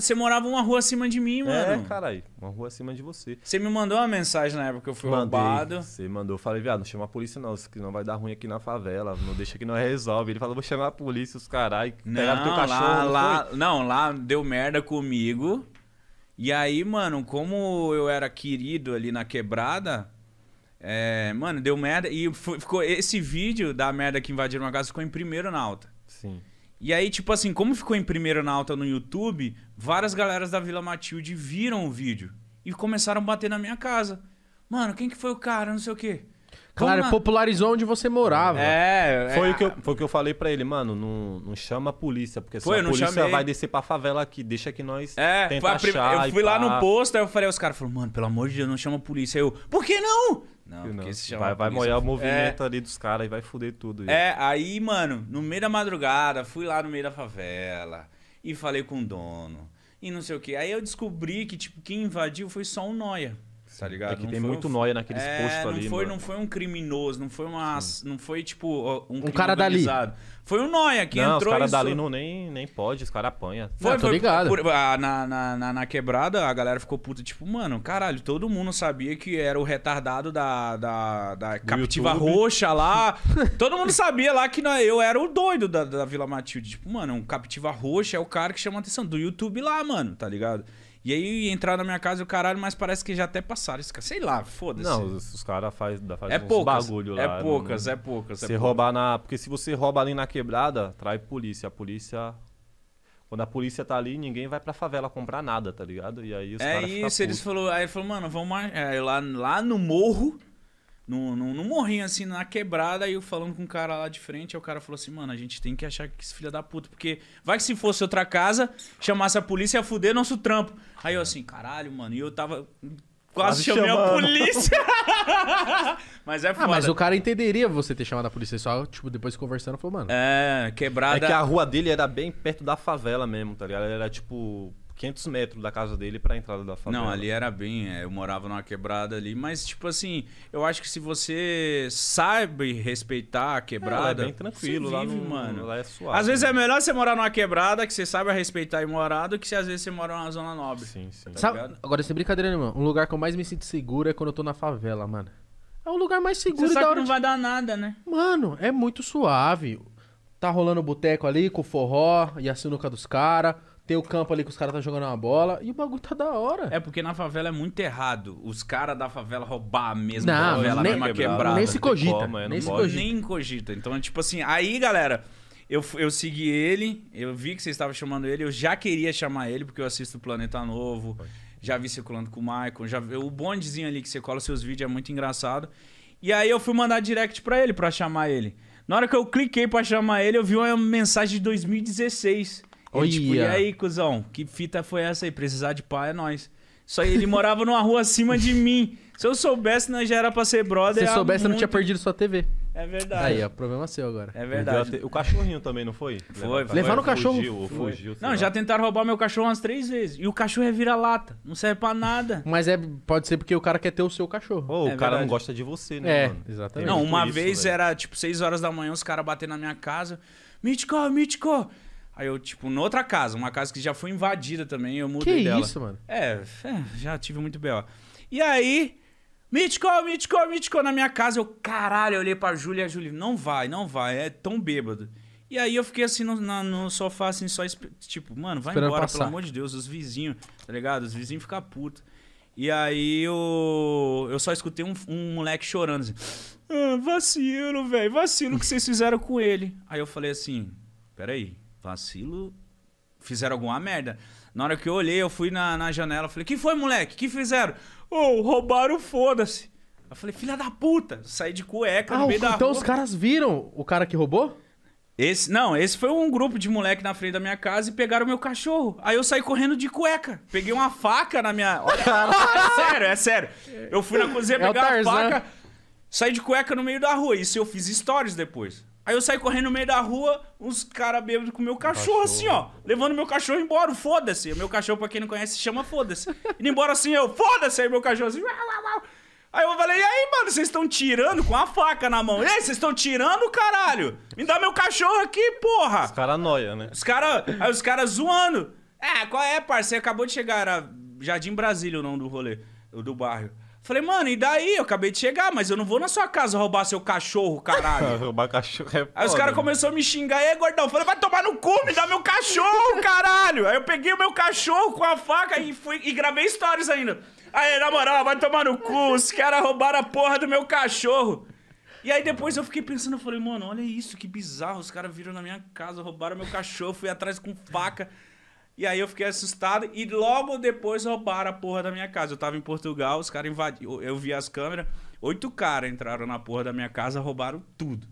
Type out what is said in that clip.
Você morava uma rua acima de mim, é, mano. É, caralho. Uma rua acima de você. Você me mandou uma mensagem na época que eu fui Mandei, roubado. Você mandou. Eu falei, viado, não chama a polícia não, que não vai dar ruim aqui na favela. Não deixa que não resolve. Ele falou, vou chamar a polícia, os caralho. Pegaram teu cachorro. Lá, não, lá, não, lá deu merda comigo. E aí, mano, como eu era querido ali na quebrada... É, mano, deu merda. E foi, ficou esse vídeo da merda que invadiram uma casa ficou em primeiro na alta. Sim. E aí, tipo assim, como ficou em primeiro na alta no YouTube, várias galeras da Vila Matilde viram o vídeo e começaram a bater na minha casa. Mano, quem que foi o cara? Não sei o quê. Claro, na... popularizou onde você morava. É, é. foi, é... O que eu, foi o que eu falei para ele, mano, não, não chama a polícia, porque se a polícia chamei. vai descer pra favela aqui, deixa que nós é, tenta achar Eu fui lá pá. no posto, aí eu falei, os caras falaram, mano, pelo amor de Deus, não chama a polícia. Aí eu, por que não? Não, Porque se chama vai, vai molhar o movimento é... ali dos caras e vai foder tudo. É, aí, mano, no meio da madrugada, fui lá no meio da favela e falei com o dono e não sei o que. Aí eu descobri que, tipo, quem invadiu foi só um Noia. Tá é ligado? É que não tem muito um... nóia naqueles é, postos não ali. Foi, Não foi um criminoso, não foi uma. Sim. Não foi tipo. Um, um cara dali. Foi um nóia que não, entrou. Os caras dali não, nem, nem pode, os caras apanham. Foi, não, foi ligado. Por, ah, na, na, na, na, quebrada, a galera ficou puta, tipo, mano, caralho, todo mundo sabia que era o retardado da, da, da captiva YouTube. roxa lá. todo mundo sabia lá que não, eu era o doido da, da Vila Matilde. Tipo, mano, um captiva roxa é o cara que chama atenção do YouTube lá, mano, tá ligado? E aí entrar na minha casa e o caralho, mas parece que já até passaram esse cara. Sei lá, foda-se. Não, os, os caras fazem faz é poucas, bagulho lá. É né? poucas, é poucas. Se é roubar na. Porque se você rouba ali na quebrada, trai polícia. A polícia quando a polícia tá ali, ninguém vai pra favela comprar nada, tá ligado? E aí os é caras. É isso, eles falou, aí ele falou, mano, vamos é, lá, lá no morro no num, num morrinho assim, na quebrada, e eu falando com o um cara lá de frente, aí o cara falou assim, mano, a gente tem que achar que esse filho da puta, porque vai que se fosse outra casa, chamasse a polícia ia fuder nosso trampo. Aí eu assim, caralho, mano, e eu tava. Quase, quase chamei chamando. a polícia! mas é foda. Ah, mas o cara entenderia você ter chamado a polícia, só, tipo, depois conversando, falou, mano. É, quebrada. É que a rua dele era bem perto da favela mesmo, tá ligado? Era tipo 500 metros da casa dele para a entrada da favela. Não, ali era bem, é, eu morava numa quebrada ali, mas tipo assim, eu acho que se você sabe respeitar a quebrada, é, é bem tranquilo vive, lá, no, mano. Lá é suave. Às vezes né? é melhor você morar numa quebrada que você sabe respeitar e morar do que se às vezes você mora numa zona nobre. Sim, sim. Tá sabe, agora sem brincadeira, mano, um lugar que eu mais me sinto seguro é quando eu tô na favela, mano. É o lugar mais seguro Você sabe da hora que não de... vai dar nada, né? Mano, é muito suave. Tá rolando o boteco ali com o forró e a sinuca dos caras. Tem o campo ali que os caras tá jogando uma bola e o bagulho tá da hora. É porque na favela é muito errado os caras da favela roubar a mesma não, favela, nem, a quebrada. Nem se cogita. Como, nem, é, se cogita. nem cogita. Então é tipo assim, aí galera, eu, eu segui ele, eu vi que vocês estavam chamando ele, eu já queria chamar ele porque eu assisto o Planeta Novo, Foi. já vi circulando com o Michael, já, o bondezinho ali que você cola seus vídeos é muito engraçado. E aí eu fui mandar direct para ele para chamar ele. Na hora que eu cliquei para chamar ele, eu vi uma mensagem de 2016. Ele, tipo, e aí, cuzão, que fita foi essa aí? Precisar de pá é nós. Só ele morava numa rua acima de mim. Se eu soubesse, nós já era pra ser brother. Se soubesse, muito... não tinha perdido sua TV. É verdade. Aí, ó, problema seu agora. É verdade. Te... O cachorrinho também, não foi? Foi. foi. Levaram o cachorro. Fugiu, foi. fugiu. Não, lá. já tentaram roubar meu cachorro umas três vezes. E o cachorro é vira-lata. Não serve pra nada. Mas é, pode ser porque o cara quer ter o seu cachorro. Ou oh, é o cara verdade. não gosta de você, né? É, mano? exatamente. Não, uma isso, vez véio. era tipo seis horas da manhã, os caras batendo na minha casa. Mítico, Mítico, Aí eu, tipo, noutra casa, uma casa que já foi invadida também, eu mudei que dela. Que isso, mano? É, é, já tive muito B.O. E aí, Mítico, Mítico, Mítico, na minha casa, eu, caralho, eu olhei pra Júlia e a Júlia, não vai, não vai, é tão bêbado. E aí eu fiquei assim no, na, no sofá, assim, só, tipo, mano, vai Esperando embora, passar. pelo amor de Deus, os vizinhos, tá ligado? Os vizinhos ficam putos. E aí eu, eu só escutei um, um moleque chorando, assim, ah, vacilo, velho, vacilo que vocês fizeram com ele. Aí eu falei assim, peraí, vacilo, fizeram alguma merda. Na hora que eu olhei, eu fui na, na janela, falei, que foi, moleque? que fizeram? oh, roubaram, foda-se. Eu falei, filha da puta, saí de cueca ah, no meio da Então rua. os caras viram o cara que roubou? Esse, não, esse foi um grupo de moleque na frente da minha casa e pegaram meu cachorro. Aí eu saí correndo de cueca. Peguei uma faca na minha. Olha, é sério, é sério. Eu fui na cozinha é pegar a faca saí de cueca no meio da rua. Isso eu fiz stories depois. Aí eu saí correndo no meio da rua, uns caras bêbados com meu cachorro, cachorro, assim, ó. Levando meu cachorro embora, foda-se. Meu cachorro, pra quem não conhece, se chama foda-se. Indo embora assim, eu, foda-se. Aí meu cachorro assim, uau, uau, uau. Aí eu falei, e aí, mano, vocês estão tirando com a faca na mão. E aí, vocês estão tirando, caralho? Me dá meu cachorro aqui, porra. Os caras noia, né? Os caras, aí os caras zoando. É, qual é, parceiro? Acabou de chegar, era Jardim Brasília o nome do rolê, do bairro. Falei, mano, e daí? Eu acabei de chegar, mas eu não vou na sua casa roubar seu cachorro, caralho. roubar cachorro é foda, Aí os caras né? começaram a me xingar, e aí, gordão, falei, vai tomar no cu, me dá meu cachorro, caralho. Aí eu peguei o meu cachorro com a faca e, fui, e gravei stories ainda. Aí, na moral, vai tomar no cu, os caras roubaram a porra do meu cachorro. E aí depois eu fiquei pensando, eu falei, mano, olha isso, que bizarro. Os caras viram na minha casa, roubaram meu cachorro, fui atrás com faca. E aí eu fiquei assustado e logo depois roubaram a porra da minha casa. Eu tava em Portugal, os caras invadiram. Eu vi as câmeras, oito caras entraram na porra da minha casa, roubaram tudo.